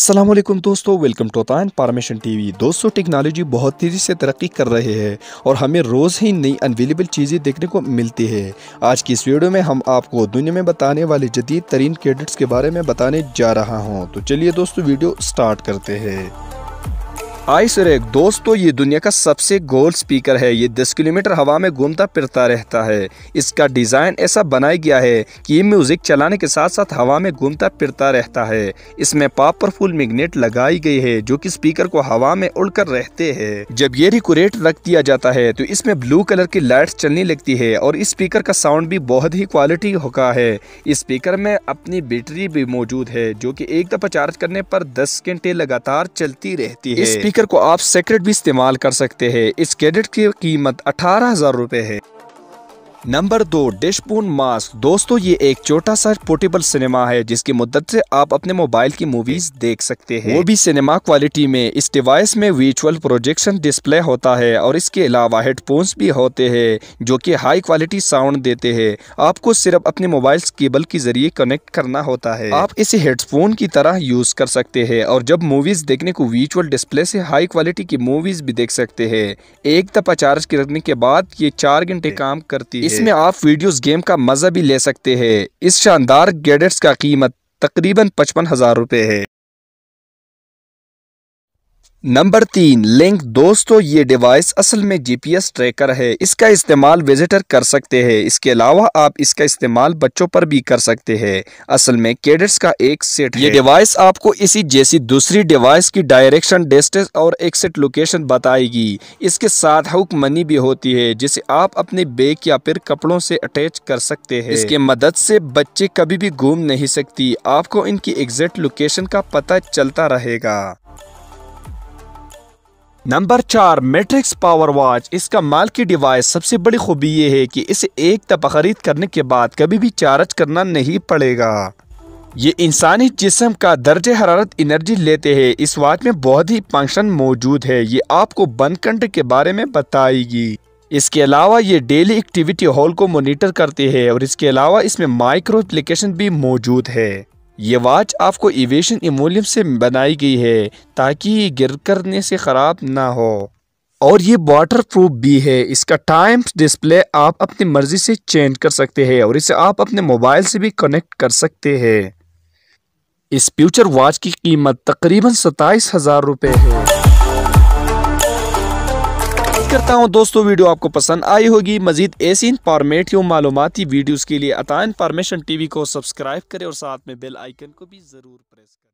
असलम दोस्तों welcome to तोतान पारमेशन टीवी दोस्तों टेक्नोलॉजी बहुत तेज़ी से तरक्की कर रहे हैं और हमें रोज़ ही नई अनवेलेबल चीज़ें देखने को मिलती है आज की इस वीडियो में हम आपको दुनिया में बताने वाले जदीद तरीन क्रेडिट्स के बारे में बताने जा रहा हूँ तो चलिए दोस्तों वीडियो स्टार्ट करते हैं हाय सुरेख दोस्तों तो ये दुनिया का सबसे गोल स्पीकर है ये 10 किलोमीटर हवा में घूमता फिरता रहता है इसका डिज़ाइन ऐसा बनाया गया है कि ये म्यूज़िक चलाने के साथ साथ हवा में घूमता फिरता रहता है इसमें पावरफुल मैग्नेट लगाई गई है जो कि स्पीकर को हवा में उड़कर रहते हैं जब ये रिकोरेट रख दिया जाता है तो इसमें ब्लू कलर की लाइट चलने लगती है और इस स्पीकर का साउंड भी बहुत ही क्वालिटी होगा है इस स्पीकर में अपनी बैटरी भी मौजूद है जो की एक दफा चार्ज करने पर दस घंटे लगातार चलती रहती है स्पीकर स्पीकर को आप सेक्रेट भी इस्तेमाल कर सकते हैं इस कैडेट की कीमत अठारह हज़ार रुपए है नंबर दो डिशपून मास्क दोस्तों ये एक छोटा सा पोर्टेबल सिनेमा है जिसकी मदद से आप अपने मोबाइल की मूवीज देख सकते हैं वो भी सिनेमा क्वालिटी में इस डिवाइस में विचुअल प्रोजेक्शन डिस्प्ले होता है और इसके अलावा हेडफोन्स भी होते हैं जो कि हाई क्वालिटी साउंड देते हैं आपको सिर्फ अपने मोबाइल केबल के जरिए कनेक्ट करना होता है आप इसे हेडफोन की तरह यूज कर सकते हैं और जब मूवीज देखने को विचुअल डिस्प्ले से हाई क्वालिटी की मूवीज भी देख सकते हैं एक दफा चार्ज करने के बाद ये चार घंटे काम करती है इसमें आप वीडियोस गेम का मजा भी ले सकते हैं इस शानदार गैडेट्स का कीमत तकरीबन पचपन हजार रुपए है नंबर तीन लिंक दोस्तों ये डिवाइस असल में जीपीएस ट्रैकर है इसका इस्तेमाल विजिटर कर सकते हैं इसके अलावा आप इसका इस्तेमाल बच्चों पर भी कर सकते हैं असल में केडेट्स का एक सेट ये डिवाइस आपको इसी जैसी दूसरी डिवाइस की डायरेक्शन डिस्टेंस और एक्सिट लोकेशन बताएगी इसके साथ हुक मनी भी होती है जिसे आप अपने बैग या फिर कपड़ों से अटैच कर सकते हैं इसके मदद से बच्चे कभी भी घूम नहीं सकती आपको इनकी एग्जैक्ट लोकेशन का पता चलता रहेगा नंबर चार मेट्रिक्स पावर वॉच इसका माल की डिवाइस सबसे बड़ी खूबी ये है कि इसे एक दफ़ा खरीद करने के बाद कभी भी चार्ज करना नहीं पड़ेगा ये इंसानी जिसम का दर्ज हरारत एनर्जी लेते हैं इस वॉच में बहुत ही फंक्शन मौजूद है ये आपको बंद कंट के बारे में बताएगी इसके अलावा ये डेली एक्टिविटी हॉल को मोनिटर करती है और इसके अलावा इसमें माइक्रो एप्लीकेशन भी मौजूद है ये वॉच आपको एवेशन एमोलियम से बनाई गई है ताकि ये गिर करने से ख़राब ना हो और ये वाटर प्रूफ भी है इसका टाइम डिस्प्ले आप अपनी मर्ज़ी से चेंज कर सकते हैं और इसे आप अपने मोबाइल से भी कनेक्ट कर सकते हैं इस फ्यूचर वॉच की कीमत तकरीबन सत्ताईस हज़ार रुपये है करता हूँ दोस्तों वीडियो आपको पसंद आई होगी मजीद ऐसी इंफॉर्मेटिव मालूमती वीडियोज़ के लिए अता इन्फॉर्मेशन वी को सब्सक्राइब करें और साथ में बेल आइकन को भी ज़रूर प्रेस करें